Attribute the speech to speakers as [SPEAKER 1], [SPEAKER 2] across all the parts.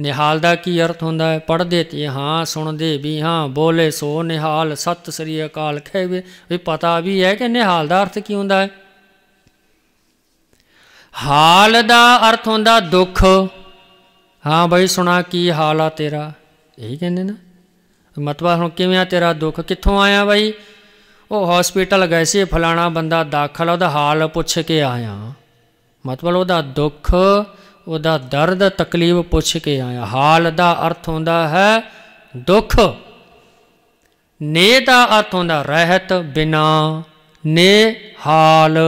[SPEAKER 1] ਨਿਹਾਲ ਦਾ ਕੀ ਅਰਥ ਹੁੰਦਾ ਹੈ ਪੜਦੇ ਤੇ ਹਾਂ ਸੁਣਦੇ ਵੀ ਹਾਂ ਬੋਲੇ ਸੋ ਨਿਹਾਲ ਸਤਿ ਸ੍ਰੀ ਅਕਾਲ ਕਹੇ ਵੀ ਪਤਾ ਵੀ ਹੈ ਕਿ ਨਿਹਾਲ ਦਾ ਅਰਥ ਕੀ ਹੁੰਦਾ ਹੈ ਹਾਲ ਦਾ ਅਰਥ ਹੁੰਦਾ ਦੁੱਖ ਹਾਂ ਬਈ ਸੁਣਾ ਕੀ ਹਾਲ ਆ ਤੇਰਾ ਇਹ ਕਹਿੰਦੇ ਨਾ ਮਤਵਾ ਹੁਣ ਕਿਵੇਂ ਆ ਤੇਰਾ ਦੁੱਖ ਕਿੱਥੋਂ ਆਇਆ ਬਈ ਉਹ ਹਸਪੀਟਲ ਗਏ ਸੀ ਫਲਾਣਾ ਬੰਦਾ ਦਾਖਲ ਉਹਦਾ ਹਾਲ ਪੁੱਛ ਕੇ ਆਇਆ ਮਤਵਾ ਉਹਦਾ ਦੁੱਖ ਉਹਦਾ ਦਰਦ ਤਕਲੀਫ ਪੁੱਛ ਕੇ ਆਇਆ ਹਾਲ ਦਾ ਅਰਥ ਹੁੰਦਾ ਹੈ ਦੁੱਖ ਨੇ ਦਾ ਅਰਥ ਹੁੰਦਾ ਰਹਿਤ ਬਿਨਾ ਨੇ ਹਾਲ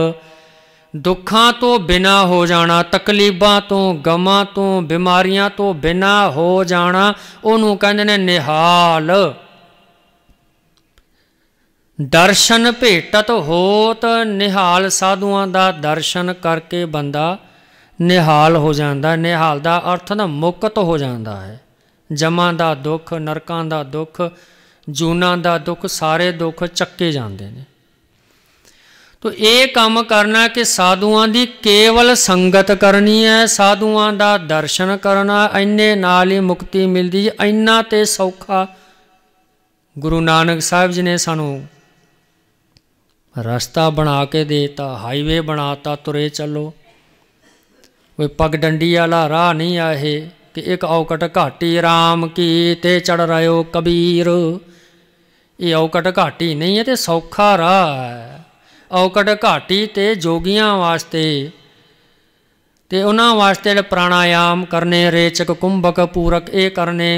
[SPEAKER 1] ਦੁੱਖਾਂ ਤੋਂ ਬਿਨਾ ਹੋ ਜਾਣਾ ਤਕਲੀਫਾਂ ਤੋਂ ਗਮਾਂ ਤੋਂ ਬਿਮਾਰੀਆਂ ਤੋਂ ਬਿਨਾ ਹੋ ਜਾਣਾ ਉਹਨੂੰ ਕਹਿੰਦੇ ਨੇ ਨਿਹਾਲ ਦਰਸ਼ਨ ਭੇਟਤ ਹੋਤ ਨਿਹਾਲ ਸਾਧੂਆਂ ਦਾ ਦਰਸ਼ਨ ਕਰਕੇ ਬੰਦਾ ਨਿਹਾਲ ਹੋ ਜਾਂਦਾ ਨਿਹਾਲ ਦਾ ਅਰਥ ਨਾ ਮੁਕਤ ਹੋ ਜਾਂਦਾ ਹੈ ਜਮਾਂ ਦਾ ਦੁੱਖ ਨਰਕਾਂ ਦਾ ਦੁੱਖ ਜੂਨਾਂ ਦਾ ਦੁੱਖ ਸਾਰੇ ਦੁੱਖ ਚੱਕੇ ਜਾਂਦੇ ਨੇ ਤੋ ਇਹ ਕੰਮ ਕਰਨਾ ਕਿ ਸਾਧੂਆਂ ਦੀ ਕੇਵਲ ਸੰਗਤ ਕਰਨੀ ਹੈ ਸਾਧੂਆਂ ਦਾ ਦਰਸ਼ਨ ਕਰਨਾ ਐਨੇ ਨਾਲ ਹੀ ਮੁਕਤੀ ਮਿਲਦੀ ਹੈ ਐਨਾ ਤੇ ਸੌਖਾ ਗੁਰੂ ਨਾਨਕ ਸਾਹਿਬ ਜੀ ਨੇ ਸਾਨੂੰ ਰਸਤਾ ਬਣਾ ਕੇ ਦੇਤਾ ਹਾਈਵੇ ਬਣਾਤਾ ਤੁਰੇ ਚੱਲੋ ਉਹ ਪਗ ਡੰਡੀ ਵਾਲਾ ਰਾਹ ਨਹੀਂ ਆਹੇ ਕਿ ਇੱਕ ਔਕਟ ਘਾਟੀ RAM ਕੀ ਤੇ ਚੜ ਰਿਓ ਕਬੀਰ ਇਹ ਔਕਟ ਘਾਟੀ ਨਹੀਂ ਹੈ ਤੇ ਸੌਖਾ ਰਾਹ ਹੈ ਔਕਟ ਘਾਟੀ ਤੇ ਜੋਗੀਆਂ ਵਾਸਤੇ ਤੇ ਉਹਨਾਂ ਵਾਸਤੇ ਪ੍ਰਾਣਾਯਾਮ ਕਰਨੇ ਰੇਚਕ ਕੁੰਭਕ ਪੂਰਕ ਇਹ ਕਰਨੇ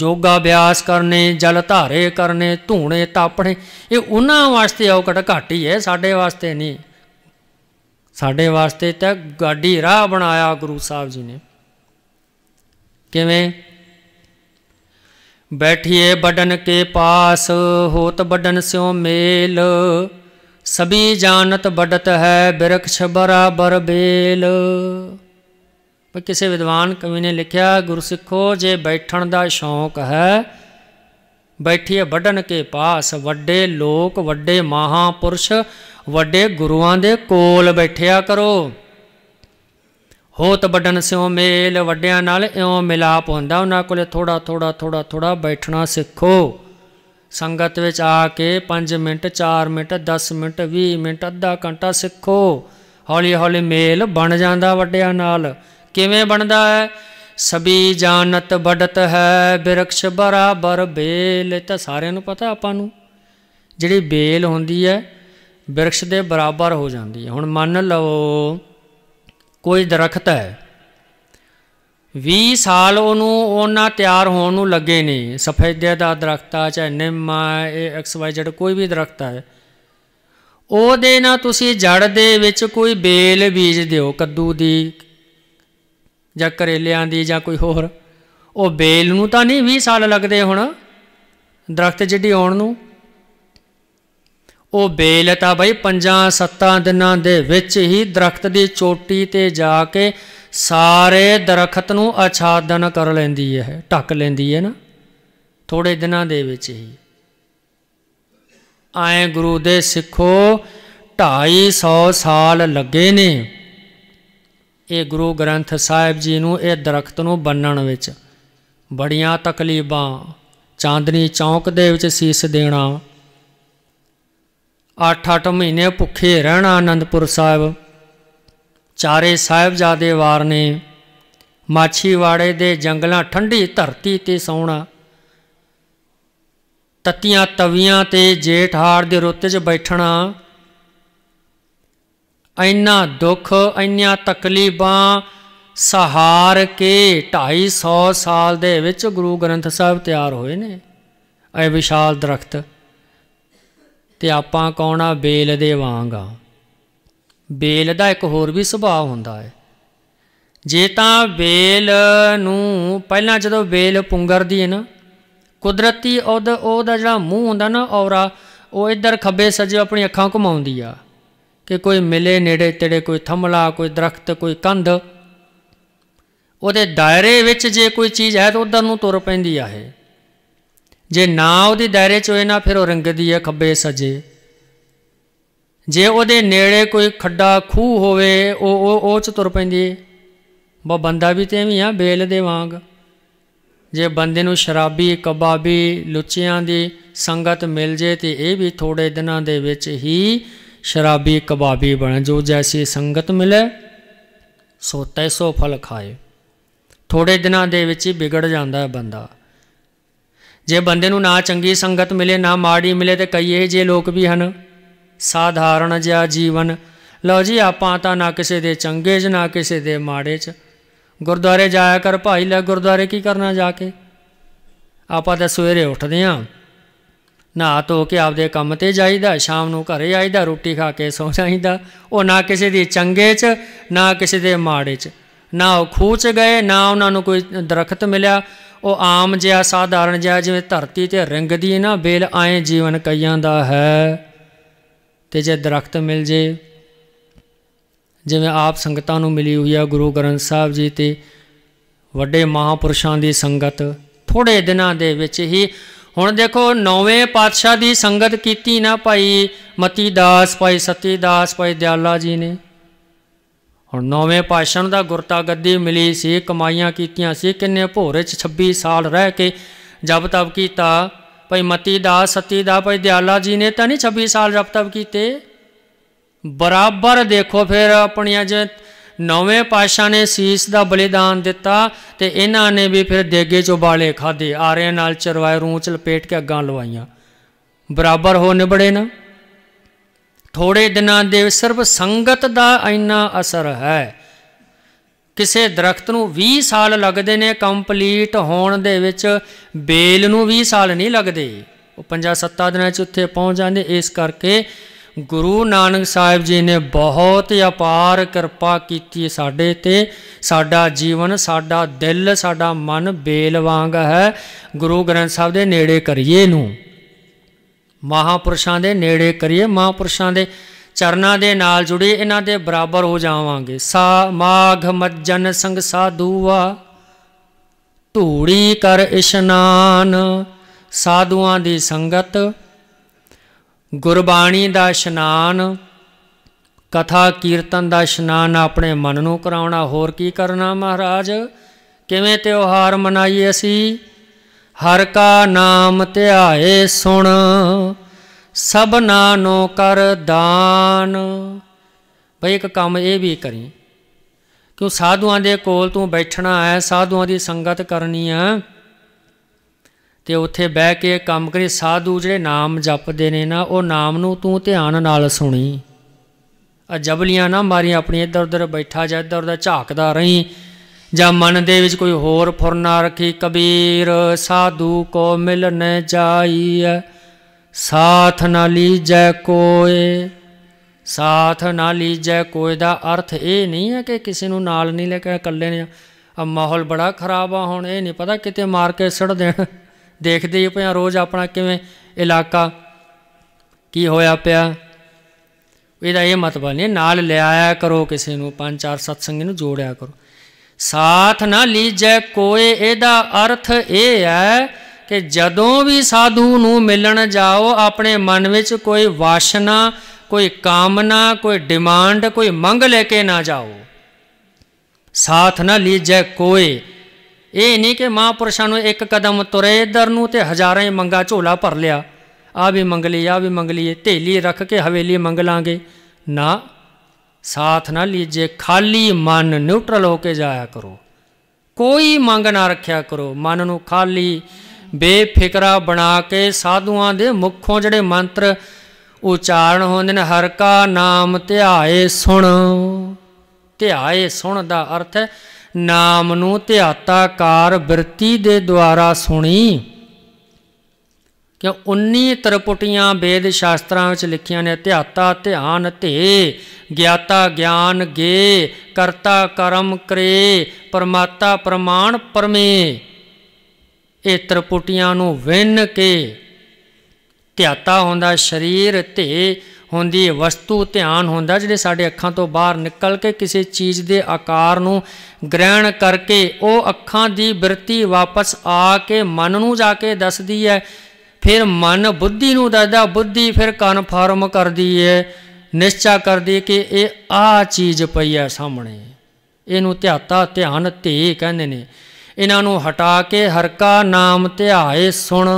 [SPEAKER 1] ਜੋਗਾ ਅਭਿਆਸ ਕਰਨੇ ਜਲ ਧਾਰੇ ਕਰਨੇ ਧੂਣੇ ਤਾਪਣੇ ਇਹ ਉਹਨਾਂ ਵਾਸਤੇ ਔਕਟ ਘਾਟੀ ਹੈ ਸਾਡੇ ਵਾਸਤੇ ਨਹੀਂ ਸਾਡੇ ਵਾਸਤੇ ਤਾਂ ਗਾਡੀ ਰਾਹ ਬਣਾਇਆ ਗੁਰੂ ਸਾਹਿਬ ਜੀ ਨੇ ਕਿਵੇਂ ਬੈਠੀਏ ਬਡਨ ਕੇ ਪਾਸ ਹੋਤ ਬਡਨ ਸਿਓ ਮੇਲ ਸਭੀ ਜਾਣਤ ਬਡਤ ਹੈ ਬਿਰਖਸ਼ ਬਰਾਬਰ ਬੇਲ ਪਰ ਕਿਸੇ ਵਿਦਵਾਨ ਕਵੀ ਨੇ ਲਿਖਿਆ ਗੁਰਸਿੱਖੋ ਜੇ ਬੈਠਣ ਦਾ ਸ਼ੌਂਕ ਹੈ ਬੈਠੀਏ ਬਡਨ ਕੇ ਪਾਸ ਵੱਡੇ ਲੋਕ ਵੱਡੇ ਮਹਾਪੁਰਸ਼ ਵੱਡੇ ਗੁਰੂਆਂ ਦੇ ਕੋਲ ਬੈਠਿਆ ਕਰੋ ਹੋਤ ਬਡਨ ਸਿਓ ਮੇਲ ਵੱਡਿਆਂ ਨਾਲ ਇਉਂ ਮਿਲਾਪ ਹੁੰਦਾ ਉਹਨਾਂ ਕੋਲੇ ਥੋੜਾ ਥੋੜਾ ਥੋੜਾ ਥੋੜਾ ਬੈਠਣਾ ਸਿੱਖੋ ਸੰਗਤ ਵਿੱਚ ਆ ਕੇ 5 ਮਿੰਟ 4 ਮਿੰਟ 10 ਮਿੰਟ 20 ਮਿੰਟ ਅੱਧਾ ਘੰਟਾ ਸਿੱਖੋ ਹੌਲੀ ਹੌਲੀ ਮੇਲ ਬਣ ਜਾਂਦਾ ਵੱਡਿਆਂ ਨਾਲ ਕਿਵੇਂ ਬਣਦਾ ਹੈ ਸਬੀ ਜਾਣਤ ਬੜਤ ਹੈ ਬਿਰਖਸ਼ ਬਰਾਬਰ ਬੇਲ ਤਾਂ ਸਾਰਿਆਂ ਨੂੰ ਪਤਾ ਆਪਾਂ ਨੂੰ ਜਿਹੜੀ ਬੇਲ ਹੁੰਦੀ ਹੈ ਬਿਰਖ ਦੇ ਬਰਾਬਰ ਹੋ ਜਾਂਦੀ ਹੈ ਹੁਣ ਮੰਨ ਲਓ ਕੋਈ ਦਰਖਤ ਹੈ 20 ਸਾਲ ਉਹਨੂੰ ਉਹਨਾਂ ਤਿਆਰ ਹੋਣ ਨੂੰ ਲੱਗੇ ਨੇ ਸਫੈਦੇ ਦਾ ਦਰਖਤ ਆ ਚਾਹੇ ਨਿੰਮ ਆ ਇਹ ਐਕਸ ਵਾਈ ਜ਼ੈਡ ਕੋਈ ਵੀ ਦਰਖਤ ਹੈ ਉਹਦੇ ਨਾਲ ਤੁਸੀਂ ਜੜ ਦੇ ਵਿੱਚ ਕੋਈ ਬੇਲ ਬੀਜ ਦਿਓ ਕੱਦੂ ਦੀ ਜਾਂ ਕਰੇਲਿਆਂ ਦੀ ਜਾਂ ਕੋਈ ਹੋਰ ਉਹ ਬੇਲ ਨੂੰ ਤਾਂ ਨਹੀਂ 20 ਸਾਲ ਲੱਗਦੇ ਹੁਣ ਦਰਖਤ ਜਿੱਡੀ ਆਉਣ ਨੂੰ ਉਹ ਬੇਲ ਤਾਂ ਬਈ ਪੰਜਾਂ ਸੱਤਾਂ ਦਿਨਾਂ ਦੇ ਵਿੱਚ ਹੀ ਦਰਖਤ ਦੀ ਚੋਟੀ ਤੇ ਜਾ ਕੇ ਸਾਰੇ ਦਰਖਤ ਨੂੰ ਅਛਾਦਨ ਕਰ ਲੈਂਦੀ ਹੈ ਢੱਕ ਲੈਂਦੀ ਹੈ ਨਾ ਥੋੜੇ ਦਿਨਾਂ ਦੇ ਵਿੱਚ ਹੀ ਆਏ ਗੁਰੂ ਦੇ ਸਿੱਖੋ 250 ਸਾਲ ਲੱਗੇ ਨੇ ਇਹ ਗੁਰੂ ਗ੍ਰੰਥ ਸਾਹਿਬ ਜੀ ਨੂੰ ਇਹ ਦਰਖਤ ਨੂੰ ਬੰਨਣ ਵਿੱਚ ਬੜੀਆਂ ਤਕਲੀਫਾਂ ਚਾਂਦਨੀ ਚੌਂਕ ਦੇ ਵਿੱਚ ਸੀਸ ਦੇਣਾ 8-8 ਮਹੀਨੇ ਭੁੱਖੇ ਰਹਿਣਾ ਆਨੰਦਪੁਰ ਸਾਹਿਬ ਚਾਰੇ ਸਾਹਿਬਜ਼ਾਦੇ ਵਾਰ ਨੇ ਮਾਛੀਵਾੜੇ ਦੇ ਜੰਗਲਾਂ ਠੰਡੀ ਧਰਤੀ ਤੇ ਸੌਣਾ ਤਤੀਆਂ ਤਵੀਆਂ ਤੇ ਜੇਠ ਹਾਰ ਦੇ ਰੁੱਤ 'ਚ ਬੈਠਣਾ ਐਨਾ ਦੁੱਖ ਐਨੀਆਂ ਤਕਲੀਫਾਂ ਸਹਾਰ ਕੇ 250 ਸਾਲ ਦੇ ਵਿੱਚ ਗੁਰੂ ਗ੍ਰੰਥ ਸਾਹਿਬ ਤਿਆਰ ਹੋਏ ਨੇ ਐ ਵਿਸ਼ਾਲ ਦਰਖਤ ਤੇ ਆਪਾਂ ਕੌਣਾ ਬੇਲ ਦੇ ਵਾਂਗ ਆ ਬੇਲ ਦਾ ਇੱਕ ਹੋਰ ਵੀ ਸੁਭਾਅ ਹੁੰਦਾ ਹੈ ਜੇ ਤਾਂ ਬੇਲ ਨੂੰ ਪਹਿਲਾਂ ਜਦੋਂ ਬੇਲ ਪੁੰਗਰਦੀ ਹੈ ਨਾ ਕੁਦਰਤੀ ਉਹਦਾ ਉਹਦਾ ਜਿਹੜਾ ਮੂੰਹ ਹੁੰਦਾ ਨਾ ਔਰਾ ਉਹ ਇੱਧਰ ਖੱਬੇ ਸੱਜੇ ਆਪਣੀ ਅੱਖਾਂ ਘੁਮਾਉਂਦੀ ਆ ਕਿ ਕੋਈ ਮਿਲੇ ਨੇੜੇ ਤੇੜੇ ਕੋਈ ਥੰਮਲਾ ਕੋਈ ਦਰਖਤ ਕੋਈ ਕੰਧ ਉਹਦੇ ਦਾਇਰੇ ਵਿੱਚ ਜੇ ਕੋਈ ਚੀਜ਼ ਹੈ ਤਾਂ ਉਧਰ ਨੂੰ ਤੁਰ ਪੈਂਦੀ ਆ ਇਹ ਜੇ ਨਾ ਉਹਦੇ ਦਾਇਰੇ 'ਚ ਹੋਏ ਨਾ ਫਿਰ ਉਹ ਰੰਗਦੀ ਹੈ ਖੱਬੇ ਸਜੇ ਜੇ ਉਹਦੇ ਨੇੜੇ ਕੋਈ ਖੱਡਾ ਖੂਹ ਹੋਵੇ ਉਹ ਉਹ ਉਹ 'ਚ ਤੁਰ ਪੈਂਦੀ ਹੈ ਬਾ ਬੰਦਾ ਵੀ ਤੇ ਵੀ ਆ ਬੇਲ ਦੇ ਵਾਂਗ ਜੇ ਬੰਦੇ ਨੂੰ ਸ਼ਰਾਬੀ ਕਬਾਬੀ ਲੁੱਚਿਆਂ ਦੀ ਸੰਗਤ ਮਿਲ ਜੇ ਤੇ ਇਹ ਵੀ ਥੋੜੇ ਦਿਨਾਂ ਦੇ ਵਿੱਚ ਹੀ ਸ਼ਰਾਬੀ ਕਬਾਬੀ ਬਣ ਜੋ ਜੈਸੀ ਸੰਗਤ ਮਿਲੇ ਸੋ ਤੈਸੋ ਫਲ ਖਾਏ ਥੋੜੇ ਦਿਨਾਂ ਦੇ ਵਿੱਚ ਹੀ ਵਿਗੜ ਜਾਂਦਾ ਹੈ ਬੰਦਾ ਜੇ ਬੰਦੇ ਨੂੰ ਨਾ ਚੰਗੀ ਸੰਗਤ ਮਿਲੇ ਨਾ ਮਾੜੀ ਮਿਲੇ ਤੇ ਕਈ ਇਹ ਜੇ ਲੋਕ ਵੀ ਹਨ ਸਾਧਾਰਨ ਜਿਹਾ ਜੀਵਨ ਲਓ ਜੀ ਆਪਾਂ ਤਾਂ ਨਾ ਕਿਸੇ ਦੇ ਚੰਗੇ 'ਚ ਨਾ ਕਿਸੇ ਦੇ ਮਾੜੇ 'ਚ ਗੁਰਦੁਆਰੇ ਜਾਇਆ ਕਰ ਭਾਈ ਲੈ ਗੁਰਦੁਆਰੇ ਕੀ ਕਰਨਾ ਜਾ ਕੇ ਆਪਾਂ ਤਾਂ ਸਵੇਰੇ ਉੱਠਦੇ ਆਂ ਨਹਾ ਤੋ ਕੇ ਆਪਦੇ ਕੰਮ ਤੇ ਜਾਈਦਾ ਸ਼ਾਮ ਨੂੰ ਘਰੇ ਆਈਦਾ ਰੋਟੀ ਖਾ ਕੇ ਸੌ ਜਾਈਦਾ ਉਹ ਨਾ ਕਿਸੇ ਦੇ ਚੰਗੇ 'ਚ ਨਾ ਕਿਸੇ ਦੇ ਮਾੜੇ 'ਚ ਨਾ ਉਹ ਖੂਚ ਗਏ ਨਾ ਉਹਨਾਂ ਨੂੰ ਕੋਈ ਦਰਖਤ ਮਿਲਿਆ ਉਹ ਆਮ ਜਿਹਾ ਸਾਧਾਰਨ ਜਿਹਾ ਜਿਵੇਂ ਧਰਤੀ ਤੇ ਰਿੰਗਦੀ ਨਾ ਬੇਲ ਆਏ ਜੀਵਨ ਕਈਆਂ ਦਾ ਹੈ ਤੇ ਜੇ ਦਰਖਤ ਮਿਲ ਜੇ ਜਿਵੇਂ ਆਪ ਸੰਗਤਾਂ ਨੂੰ ਮਿਲੀ ਹੋਈ ਆ ਗੁਰੂ ਗ੍ਰੰਥ ਸਾਹਿਬ ਜੀ ਤੇ ਵੱਡੇ ਮਹਾਪੁਰਸ਼ਾਂ ਦੀ ਸੰਗਤ ਥੋੜੇ ਦਿਨਾਂ ਦੇ ਵਿੱਚ ਹੀ ਹੁਣ ਦੇਖੋ ਨੌਵੇਂ ਪਾਤਸ਼ਾਹ ਦੀ ਸੰਗਤ ਕੀਤੀ ਨਾ ਭਾਈ ਮਤੀ ਦਾਸ ਭਾਈ ਸਤੀ ਦਾਸ ਭਾਈ ਦਿਆਲਾ ਜੀ ਨੇ ਹੁਣ ਨੌਵੇਂ ਨੂੰ ਦਾ ਗੁਰਤਾ ਗੱਦੀ ਮਿਲੀ ਸੀ ਕਮਾਈਆਂ ਕੀਤੀਆਂ ਸੀ ਕਿੰਨੇ ਭੋਰੇ ਚ 26 ਸਾਲ ਰਹਿ ਕੇ ਜਬ ਤਬ ਕੀਤਾ ਭਈ ਮਤੀ ਦਾ ਸਤੀ ਦਾ ਭਈ ਦਿਆਲਾ ਜੀ ਨੇ ਤਾਂ ਨਹੀਂ 26 ਸਾਲ ਜਬ ਤਬ ਕੀਤੇ ਬਰਾਬਰ ਦੇਖੋ ਫਿਰ ਆਪਣੀਆਂ ਜੇ ਨੌਵੇਂ ਪਾਸ਼ਾ ਨੇ ਸੀਸ ਦਾ ਬਲੀਦਾਨ ਦਿੱਤਾ ਤੇ ਇਹਨਾਂ ਨੇ ਵੀ ਫਿਰ ਦੇਗੇ ਚੋਂ ਬਾਲੇ ਖਾਦੇ ਆਰਿਆਂ ਨਾਲ ਚਰਵਾਏ ਰੂੰਚ ਲਪੇਟ ਕੇ ਅੱਗਾਂ ਲਵਾਈਆਂ ਬਰਾਬਰ ਹੋ ਨਿਬੜੇ ਨਾ ਥੋੜੇ ਦਿਨਾਂ ਦੇ ਸਿਰਫ ਸੰਗਤ ਦਾ ਇੰਨਾ ਅਸਰ ਹੈ ਕਿਸੇ ਦਰਖਤ ਨੂੰ 20 ਸਾਲ ਲੱਗਦੇ ਨੇ ਕੰਪਲੀਟ ਹੋਣ ਦੇ ਵਿੱਚ ਬੇਲ ਨੂੰ 20 ਸਾਲ ਨਹੀਂ ਲੱਗਦੇ ਉਹ 50-70 ਦਿਨਾਂ 'ਚ ਉੱਥੇ ਪਹੁੰਚ ਜਾਂਦੇ ਇਸ ਕਰਕੇ ਗੁਰੂ ਨਾਨਕ ਸਾਹਿਬ ਜੀ ਨੇ ਬਹੁਤ ਅਪਾਰ ਕਿਰਪਾ ਕੀਤੀ ਸਾਡੇ ਤੇ ਸਾਡਾ ਜੀਵਨ ਸਾਡਾ ਦਿਲ ਸਾਡਾ ਮਨ ਬੇਲ ਵਾਂਗ ਹੈ ਗੁਰੂ ਗ੍ਰੰਥ ਸਾਹਿਬ ਦੇ ਨੇੜੇ ਕਰੀਏ ਨੂੰ ਮਹਾਪੁਰਸ਼ਾਂ ਦੇ ਨੇੜੇ ਕਰੀਏ ਮਹਾਪੁਰਸ਼ਾਂ ਦੇ ਚਰਨਾਂ ਦੇ ਨਾਲ ਜੁੜੇ ਇਹਨਾਂ ਦੇ ਬਰਾਬਰ ਹੋ ਜਾਵਾਂਗੇ ਸਾ ਮਾਘ ਮੱਜਨ ਸੰਗ ਸਾਧੂਆ ਧੂੜੀ ਕਰ ਇਸ਼ਨਾਨ ਸਾਧੂਆਂ ਦੀ ਸੰਗਤ ਗੁਰਬਾਣੀ ਦਾ ਇਸ਼ਨਾਨ ਕਥਾ ਕੀਰਤਨ ਦਾ ਇਸ਼ਨਾਨ ਆਪਣੇ ਮਨ ਨੂੰ ਕਰਾਉਣਾ ਹੋਰ ਕੀ ਕਰਨਾ ਮਹਾਰਾਜ ਕਿਵੇਂ ਤਿਉਹਾਰ ਮਨਾਈਏ ਅਸੀਂ ਹਰ ਕਾ ਨਾਮ ਧਿਆਏ ਸੁਣ ਸਭਨਾ ਨੂੰ ਕਰ ਦਾਨ ਭਈ ਇੱਕ ਕੰਮ ਇਹ ਵੀ ਕਰੀ ਕਿ ਸਾਧੂਆਂ ਦੇ ਕੋਲ ਤੂੰ ਬੈਠਣਾ ਹੈ ਸਾਧੂਆਂ ਦੀ ਸੰਗਤ ਕਰਨੀ ਹੈ ਤੇ ਉੱਥੇ ਬਹਿ ਕੇ ਕੰਮ ਕਰੀ ਸਾਧੂ ਜਿਹੜੇ ਨਾਮ ਜਪਦੇ ਨੇ ਨਾ ਉਹ ਨਾਮ ਨੂੰ ਤੂੰ ਧਿਆਨ ਨਾਲ ਸੁਣੀ ਆ ਜਬਲੀਆਂ ਨਾ ਮਾਰੀ ਆਪਣੀ ਇੱਧਰ ਉੱਧਰ ਬੈਠਾ ਜਾ ਇੱਧਰ ਉੱਧਰ ਝਾਕਦਾ ਰਹੀਂ ਜਾਂ ਮਨ ਦੇ ਵਿੱਚ ਕੋਈ ਹੋਰ ਫੁਰਨਾ ਰੱਖੀ ਕਬੀਰ ਸਾਧੂ ਕੋ ਮਿਲਨ ਜਾਈਐ ਸਾਥ ਨਾ ਲੀਜੈ ਕੋਏ ਸਾਥ ਨਾ ਲੀਜੈ ਕੋਏ ਦਾ ਅਰਥ ਇਹ ਨਹੀਂ ਹੈ ਕਿ ਕਿਸੇ ਨੂੰ ਨਾਲ ਨਹੀਂ ਲੈ ਕੇ ਇਕੱਲੇ ਨੇ ਆ ਮਾਹੌਲ ਬੜਾ ਖਰਾਬ ਆ ਹੁਣ ਇਹ ਨਹੀਂ ਪਤਾ ਕਿਤੇ ਮਾਰ ਕੇ ਸੜ ਦੇਣ ਦੇਖਦੇ ਹੀ ਪਿਆ ਰੋਜ਼ ਆਪਣਾ ਕਿਵੇਂ ਇਲਾਕਾ ਕੀ ਹੋਇਆ ਪਿਆ ਇਹਦਾ ਇਹ ਮਤਲਬ ਨਹੀਂ ਨਾਲ ਲਿਆਇਆ ਕਰੋ ਕਿਸੇ ਨੂੰ ਪੰਜ ਚਾਰ ਸਤਸੰਗੀ ਨੂੰ ਜੋੜਿਆ ਕਰੋ ਸਾਥ ਨਾ ਲੀਜੈ ਕੋਏ ਇਹਦਾ ਅਰਥ ਇਹ ਹੈ ਕਿ ਜਦੋਂ ਵੀ ਸਾਧੂ ਨੂੰ ਮਿਲਣ ਜਾਓ ਆਪਣੇ ਮਨ ਵਿੱਚ ਕੋਈ ਵਾਸ਼ਨਾ ਕੋਈ ਕਾਮਨਾ ਕੋਈ ਡਿਮਾਂਡ ਕੋਈ ਮੰਗ ਲੈ ਕੇ ਨਾ ਜਾਓ ਸਾਥ ਨਾ ਲੀਜੈ ਕੋਏ ਇਹ ਨਹੀਂ ਕਿ ਮਹਾਪੁਰਸ਼ਾਂ ਨੂੰ ਇੱਕ ਕਦਮ ਤੁਰੇ ਇਧਰ ਨੂੰ ਤੇ ਹਜ਼ਾਰਾਂ ਹੀ ਮੰਗਾ ਝੋਲਾ ਭਰ ਲਿਆ ਆ ਵੀ ਮੰਗ ਲਈ ਆ ਵੀ ਮੰਗ ਲਈ ਢੇਲੀ ਰੱਖ ਕੇ ਹਵੇਲੀ ਮੰਗ ਲਾਂਗੇ ਨਾ ਸਾਥ ਨਾ ਲੀਜੇ ਖਾਲੀ ਮਨ ਨਿਊਟਰਲ ਹੋ ਕੇ ਜਾਇਆ ਕਰੋ ਕੋਈ ਮੰਗ ਨਾ ਰੱਖਿਆ ਕਰੋ ਮਨ ਨੂੰ ਖਾਲੀ ਬੇਫਿਕਰਾ ਬਣਾ ਕੇ ਸਾਧੂਆਂ ਦੇ ਮੁੱਖੋਂ ਜਿਹੜੇ ਮੰਤਰ ਉਚਾਰਨ ਹੁੰਦੇ ਨੇ ਹਰ ਕਾ ਨਾਮ ਧਿਆਏ ਸੁਣ ਧਿਆਏ ਸੁਣ ਦਾ ਅਰਥ ਹੈ ਨਾਮ ਨੂੰ ਧਿਆਤਾਕਾਰ ਬਿਰਤੀ ਦੇ ਦੁਆਰਾ ਸੁਣੀ ਕਿ 19 ਤਰਪੁਟੀਆਂ ਵੇਦ ਸ਼ਾਸਤਰਾਂ ਵਿੱਚ ਲਿਖੀਆਂ ਨੇ ਧਿਆਤਾ ਧਿਆਨ ਧੇ ਗਿਆਤਾ ਗਿਆਨ ਗੇ ਕਰਤਾ ਕਰਮ ਕਰੇ ਪਰਮਾਤਾ ਪ੍ਰਮਾਣ ਪਰਮੇ ਇਹ ਤ੍ਰਿਪੁਟੀਆਂ ਨੂੰ ਵਿੰਨ ਕੇ ਧਿਆਤਾ ਹੁੰਦਾ ਸਰੀਰ ਤੇ ਹੁੰਦੀ ਵਸਤੂ ਧਿਆਨ ਹੁੰਦਾ ਜਿਹੜੇ ਸਾਡੇ ਅੱਖਾਂ ਤੋਂ ਬਾਹਰ ਨਿਕਲ ਕੇ ਕਿਸੇ ਚੀਜ਼ ਦੇ ਆਕਾਰ ਨੂੰ ਗ੍ਰਹਿਣ ਕਰਕੇ ਉਹ ਅੱਖਾਂ ਦੀ ਬਿਰਤੀ ਵਾਪਸ ਆ ਕੇ ਮਨ ਨੂੰ ਜਾ ਕੇ ਦੱਸਦੀ ਹੈ ਫਿਰ ਮਨ ਬੁੱਧੀ ਨੂੰ ਦੱਸਦਾ ਬੁੱਧੀ ਫਿਰ ਕਨਫਰਮ ਕਰਦੀ ਹੈ ਨਿਸ਼ਚਾ ਕਰ ਦੇ ਕਿ ਇਹ ਆ ਚੀਜ਼ ਪਈ ਹੈ ਸਾਹਮਣੇ ਇਹਨੂੰ ਧਿਆਤਾ ਧਿਆਨ ਧੀ ਕਹਿੰਦੇ ਨੇ ਇਹਨਾਂ ਨੂੰ ਹਟਾ ਕੇ ਹਰਕਾ ਨਾਮ ਧਿਆਏ ਸੁਣ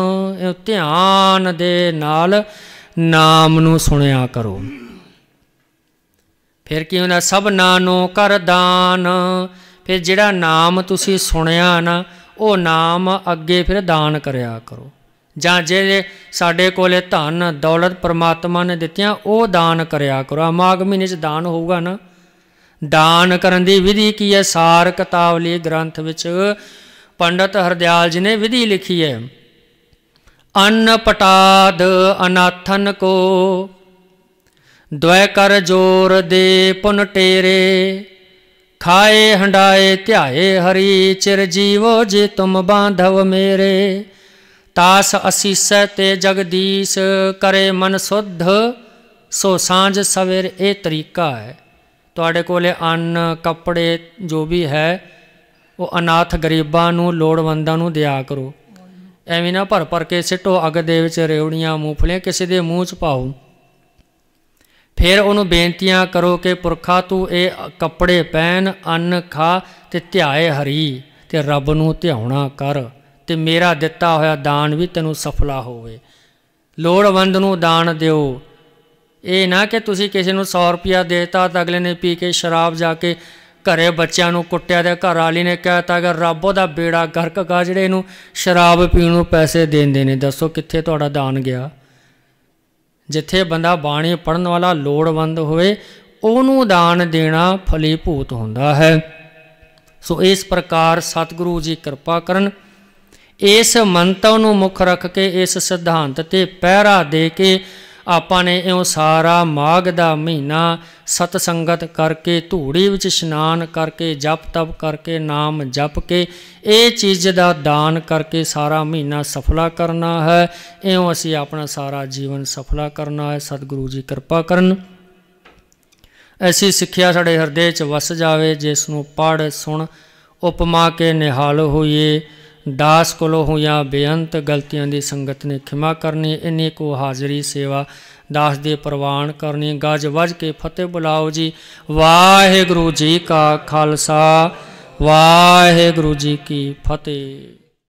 [SPEAKER 1] ਧਿਆਨ ਦੇ ਨਾਲ ਨਾਮ ਨੂੰ ਸੁਣਿਆ ਕਰੋ ਫਿਰ ਕੀ ਹੁੰਦਾ ਸਭ ਨੂੰ ਕਰ ਦਾਨ ਫਿਰ ਜਿਹੜਾ ਨਾਮ ਤੁਸੀਂ ਸੁਣਿਆ ਨਾ ਉਹ ਨਾਮ ਅੱਗੇ ਫਿਰ ਦਾਨ ਕਰਿਆ ਕਰੋ ਜਾਂ ਜੇ ਸਾਡੇ ਕੋਲੇ ਧਨ ਦੌਲਤ ਪ੍ਰਮਾਤਮਾ ਨੇ ਦਿੱਤੀਆਂ ਉਹ ਦਾਨ ਕਰਿਆ ਕਰੋ ਮਾਘ ਮਹੀਨੇ 'ਚ ਦਾਨ ਹੋਊਗਾ ਨਾ ਦਾਨ ਕਰਨ ਦੀ ਵਿਧੀ ਕੀ ਹੈ ਸਾਰ ਲਈ ਗ੍ਰੰਥ ਵਿੱਚ ਪੰਡਤ ਹਰਦਿਆਲ ਜੀ ਨੇ ਵਿਧੀ ਲਿਖੀ ਹੈ ਅੰਨ ਪਟਾਦ ਅਨਾਥਨ ਕੋ ਦ્વੈ ਕਰ ਜੋਰ ਦੇ ਪੁਨ ਟੇਰੇ ਖਾਏ ਹੰਡਾਏ ਧਿਆਏ ਹਰੀ ਚਿਰ ਜੀਵੋ ਜੇ ਤੁਮ ਬਾਂਧਵ ਮੇਰੇ ਤਾਸ ਅਸੀਸੈ ਤੇ ਜਗਦੀਸ਼ ਕਰੇ ਮਨ ਸੁਧ ਸੋ ਸਾਂਝ ਸਵੇਰ ਇਹ ਤਰੀਕਾ ਹੈ ਤੁਹਾਡੇ ਕੋਲੇ ਅੰਨ ਕੱਪੜੇ ਜੋ ਵੀ ਹੈ ਉਹ ਅਨਾਥ ਗਰੀਬਾਂ ਨੂੰ ਲੋੜਵੰਦਾਂ ਨੂੰ ਦਿਆ ਕਰੋ ਐਵੇਂ ਨਾ ਭਰ ਭਰ ਕੇ ਸਿੱਟੋ ਅਗ ਦੇ ਵਿੱਚ ਰੇਵੜੀਆਂ ਮੂਫਲੀਆਂ ਕਿਸੇ ਦੇ ਮੂੰਹ 'ਚ ਪਾਓ ਫਿਰ ਉਹਨੂੰ ਬੇਨਤੀਆਂ ਕਰੋ ਕਿ ਪੁਰਖਾ ਤੂੰ ਇਹ ਕੱਪੜੇ ਪਹਿਨ ਅੰਨ ਖਾ ਤੇ ਧਿਆਏ ਹਰੀ ਤੇ ਰੱਬ ਨੂੰ ਧਿਆਉਣਾ ਕਰ ਤੇ ਮੇਰਾ ਦਿੱਤਾ ਹੋਇਆ ਦਾਨ ਵੀ ਤੈਨੂੰ ਸਫਲਾ ਹੋਵੇ ਲੋੜਵੰਦ ਨੂੰ ਦਾਨ ਦਿਓ ਇਹ ਨਾ ਕਿ ਤੁਸੀਂ ਕਿਸੇ ਨੂੰ 100 ਰੁਪਿਆ ਦੇਤਾ ਤਾਂ ਅਗਲੇ ਨੇ ਪੀ ਕੇ ਸ਼ਰਾਬ ਜਾ ਕੇ ਘਰੇ ਬੱਚਿਆਂ ਨੂੰ ਕੁੱਟਿਆ ਤੇ ਘਰ ਵਾਲੀ ਨੇ ਕਹਿਤਾ ਕਿ ਰੱਬ ਉਹਦਾ ਬੇੜਾ ਗਰਕ ਕਾ ਜਿਹੜੇ ਨੂੰ ਸ਼ਰਾਬ ਪੀਣ ਨੂੰ ਪੈਸੇ ਦੇਂਦੇ ਨੇ ਦੱਸੋ ਕਿੱਥੇ ਤੁਹਾਡਾ ਦਾਨ ਗਿਆ ਜਿੱਥੇ ਬੰਦਾ ਬਾਣੀ ਪੜਨ ਵਾਲਾ ਲੋੜਵੰਦ ਹੋਵੇ ਉਹਨੂੰ ਦਾਨ ਦੇਣਾ ਫਲੀਭੂਤ ਹੁੰਦਾ ਹੈ ਸੋ ਇਸ ਪ੍ਰਕਾਰ ਸਤਿਗੁਰੂ ਜੀ ਕਿਰਪਾ ਕਰਨ ਇਸ ਮੰਤਵ ਨੂੰ ਮੁੱਖ ਰੱਖ ਕੇ ਇਸ ਸਿਧਾਂਤ ਤੇ ਪਹਿਰਾ ਦੇ ਕੇ ਆਪਾਂ ਨੇ ਇਉਂ ਸਾਰਾ ਮਾਗ ਦਾ ਮਹੀਨਾ ਸਤ ਸੰਗਤ ਕਰਕੇ ਧੂੜੀ ਵਿੱਚ ਇਸ਼ਨਾਨ ਕਰਕੇ ਜਪ ਤਪ ਕਰਕੇ ਨਾਮ ਜਪ ਕੇ ਇਹ ਚੀਜ਼ ਦਾ ਦਾਨ ਕਰਕੇ ਸਾਰਾ ਮਹੀਨਾ ਸਫਲਾ ਕਰਨਾ ਹੈ ਇਉਂ ਅਸੀਂ ਆਪਣਾ ਸਾਰਾ ਜੀਵਨ ਸਫਲਾ ਕਰਨਾ ਹੈ ਸਤਿਗੁਰੂ ਜੀ ਕਿਰਪਾ ਕਰਨ ਐਸੀ ਸਿੱਖਿਆ ਸਾਡੇ ਹਿਰਦੇ 'ਚ ਵਸ ਜਾਵੇ ਜਿਸ ਨੂੰ ਪੜ ਸੁਣ ਉਪਮਾ ਕੇ ਨਿਹਾਲ ਹੋਈਏ ਦਾਸ ਕੋਲੋਂ ਹੋਈਆਂ ਬੇਅੰਤ ਗਲਤੀਆਂ ਦੀ ਸੰਗਤ ਨੇ ਖਿਮਾ ਕਰਨੀ ਇਨੇ ਕੋ ਹਾਜ਼ਰੀ ਸੇਵਾ ਦਾਸ ਦੇ ਪ੍ਰਵਾਨ ਕਰਨੀ ਗਜ ਵਜ ਕੇ ਫਤਿਹ ਬੁਲਾਓ ਜੀ ਵਾਹਿਗੁਰੂ ਜੀ ਕਾ ਖਾਲਸਾ ਵਾਹਿਗੁਰੂ ਜੀ ਕੀ ਫਤਿਹ